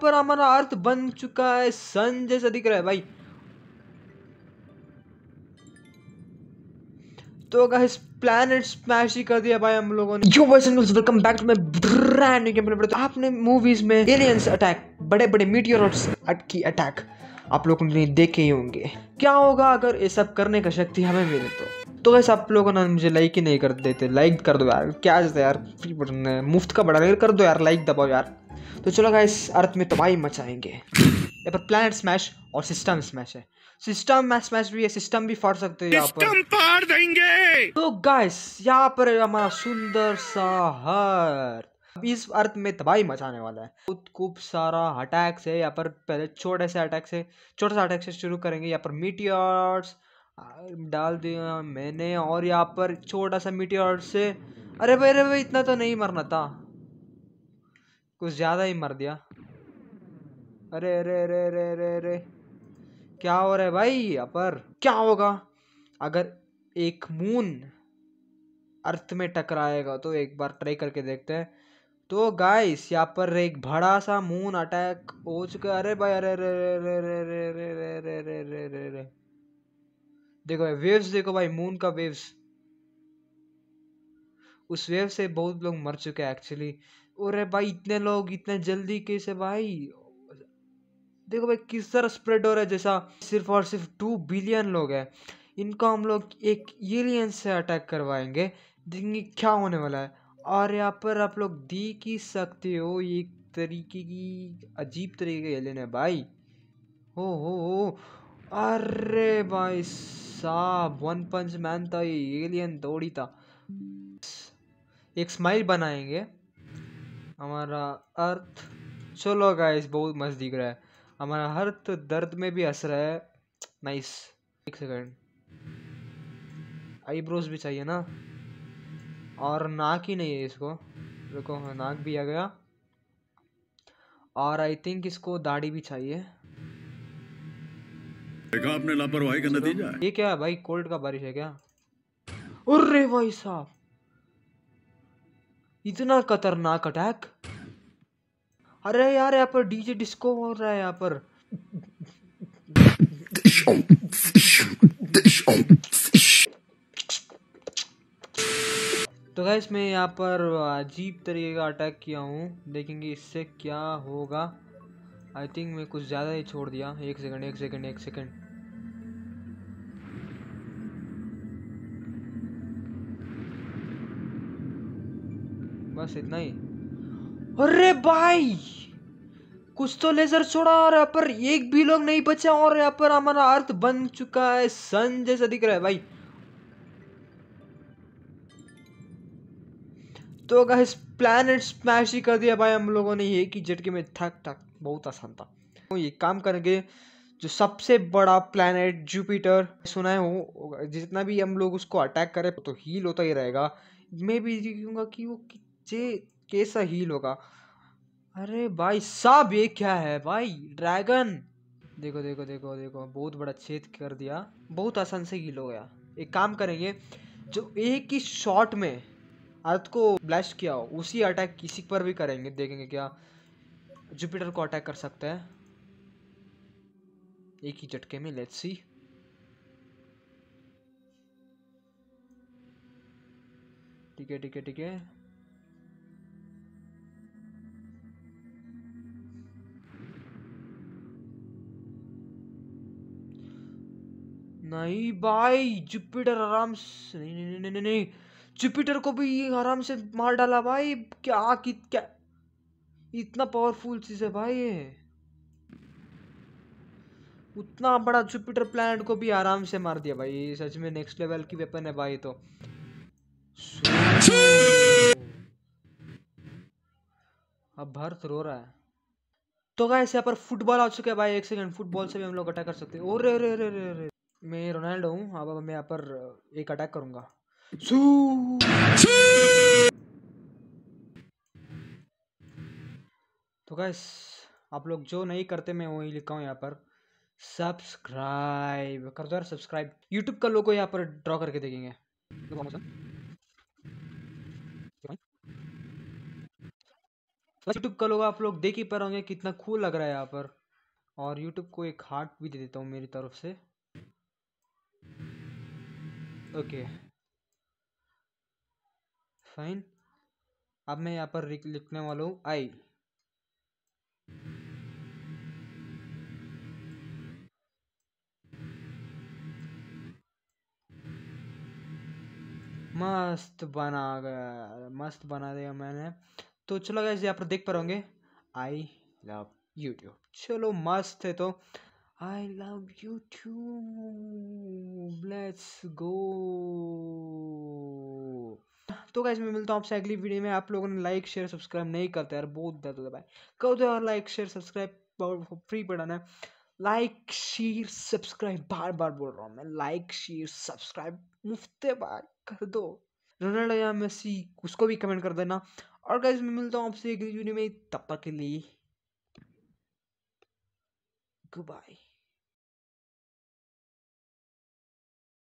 पर हमारा अर्थ बन चुका है सन जैसा दिख रहा है भाई तो गाइस प्लैनेट स्मैश ही कर दिया भाई हम लोगों ने yo boys welcome back to my brand new game आपने मूवीज में एलियंस अटैक बड़े बड़े मीटियोरट्स की अटैक आप लोगों ने देखे ही होंगे क्या होगा अगर ये सब करने का शक्ति हमें मिले तो तो वैसे आप लोगों ने मुझे लाइक ही नहीं कर देते लाइक कर दो यार क्या जैसे तो यार फ्री बटन है मुफ्त का बड़ा कर दो यार लाइक दबाओ यार तो चलो इस अर्थ में तबाही मचाएंगे ये पर प्लानट स्मैश और सिस्टम स्मैश है सिस्टम में स्मैश भी है सिस्टम भी फाड़ सकते हो यहाँ पर फाड़ देंगे तो गाइस यहाँ पर हमारा सुंदर सा हर इस अर्थ में तबाही मचाने वाला है खुद खूब सारा अटैक्स है यहाँ पर पहले छोटे से अटैक्स है छोटे से अटैक से शुरू करेंगे यहाँ पर मीटियर्स डाल दिया मैंने और यहाँ पर छोटा सा मीटियर से अरे भाई अरे भाई इतना तो नहीं मरना था कुछ ज़्यादा ही मर दिया अरे अरे अरे अरे अरे अरे क्या हो रहा है भाई यहाँ पर क्या होगा अगर एक मून अर्थ में टकराएगा तो एक बार ट्राई करके देखते हैं तो गाइस यहाँ पर एक बड़ा सा मून अटैक हो चुका है अरे भाई अरे अरे अरे अरे अरे अरे अरे अरे अरे अरे अरे अरे देखो भाई वेव्स देखो भाई मून का वेव्स उस वेव से बहुत लोग मर चुके हैं एक्चुअली अरे भाई इतने लोग इतने जल्दी कैसे भाई देखो भाई किस तरह स्प्रेड हो रहा है जैसा सिर्फ और सिर्फ टू बिलियन लोग हैं इनको हम लोग एक एलियन से अटैक करवाएंगे देखेंगे क्या होने वाला है और यहाँ पर आप लोग देख ही सकते हो एक तरीके की अजीब तरीके की एलियन है भाई हो हो हो अरे भाई साहब वन पंच मैन था ये एलियन दौड़ी था एक स्माइल बनाएंगे हमारा अर्थ चलो गाइस बहुत मस्त दिख रहा है हमारा अर्थ दर्द में भी हंस रहा है नाइस एक सेकंड आईब्रोज भी चाहिए ना और नाक ही नहीं है इसको देखो नाक भी आ गया और आई थिंक इसको दाढ़ी भी चाहिए देखा आपने लापरवाही का नतीजा ये क्या है भाई कोल्ड का बारिश है क्या अरे भाई साहब इतना खतरनाक अटैक अरे यार यहाँ पर डीजे डिस्को हो रहा है यहाँ पर तो गैस मैं यहाँ पर अजीब तरीके का अटैक किया हूँ देखेंगे इससे क्या होगा आई थिंक मैं कुछ ज़्यादा ही छोड़ दिया एक सेकंड एक सेकंड एक सेकंड बस इतना ही अरे भाई कुछ तो लेजर छोड़ा और यहाँ पर एक भी लोग नहीं बचा और यहाँ पर हमारा अर्थ बन चुका है सन जैसा दिख रहा है भाई तो अगर इस प्लान स्मैश ही कर दिया भाई हम लोगों ने ये कि झटके में थक थक बहुत आसान था तो ये काम करेंगे जो सबसे बड़ा प्लानट जुपिटर सुना है वो जितना भी हम लोग उसको अटैक करें तो हील होता ही रहेगा मैं भी कहूँगा कि वो जे कैसा हील होगा अरे भाई साहब ये क्या है भाई ड्रैगन देखो देखो देखो देखो बहुत बड़ा छेद कर दिया बहुत आसान से हील हो गया एक काम करेंगे जो एक ही शॉट में अर्थ को ब्लास्ट किया हो उसी अटैक किसी पर भी करेंगे देखेंगे क्या जुपिटर को अटैक कर सकते है एक ही झटके में लेट्स सी ठीक है ठीक है ठीक है नहीं भाई जुपिटर आराम से नहीं नहीं नहीं नहीं, नहीं, नहीं। जुपिटर को भी आराम से मार डाला भाई क्या कि क्या इतना पावरफुल चीज़ है भाई ये उतना बड़ा जुपिटर प्लैनेट को भी आराम से मार दिया भाई सच में नेक्स्ट लेवल की वेपन है भाई तो अब भारत रो रहा है तो गाइस यहाँ पर फुटबॉल आ चुका है भाई एक सेकंड फुटबॉल से भी हम लोग अटैक कर सकते हैं रे रे रे रे मैं रोनाल्डो हूँ अब मैं यहाँ पर एक अटैक करूंगा तो गैस आप लोग जो नहीं करते मैं वही लिखा हूँ यहाँ पर सब्सक्राइब कर दो यार सब्सक्राइब यूट्यूब का लोगो यहाँ पर ड्रॉ करके देखेंगे यूट्यूब का लोगो आप लोग देख ही पा होंगे कितना कूल लग रहा है यहाँ पर और यूट्यूब को एक हार्ट भी दे देता हूँ मेरी तरफ से ओके okay. साइन अब मैं यहाँ पर लिखने वाला हूँ आई मस्त बना गया मस्त बना दिया मैंने तो चलो गैस यहाँ पर देख पा रहे आई लव यूट्यूब चलो मस्त है तो I love YouTube let's go तो कैसे मैं मिलता हूँ आपसे अगली वीडियो में आप लोगों ने लाइक शेयर सब्सक्राइब नहीं करते यार बहुत ज़्यादा दबाए है भाई यार लाइक शेयर सब्सक्राइब फ्री पढ़ाना है लाइक शेयर सब्सक्राइब बार बार बोल रहा हूँ मैं लाइक शेयर सब्सक्राइब मुफ्ते बार कर दो रोनाल्डो या मेसी उसको भी कमेंट कर देना और कैसे मैं मिलता हूँ आपसे अगली वीडियो में तब तक के लिए गुड बाय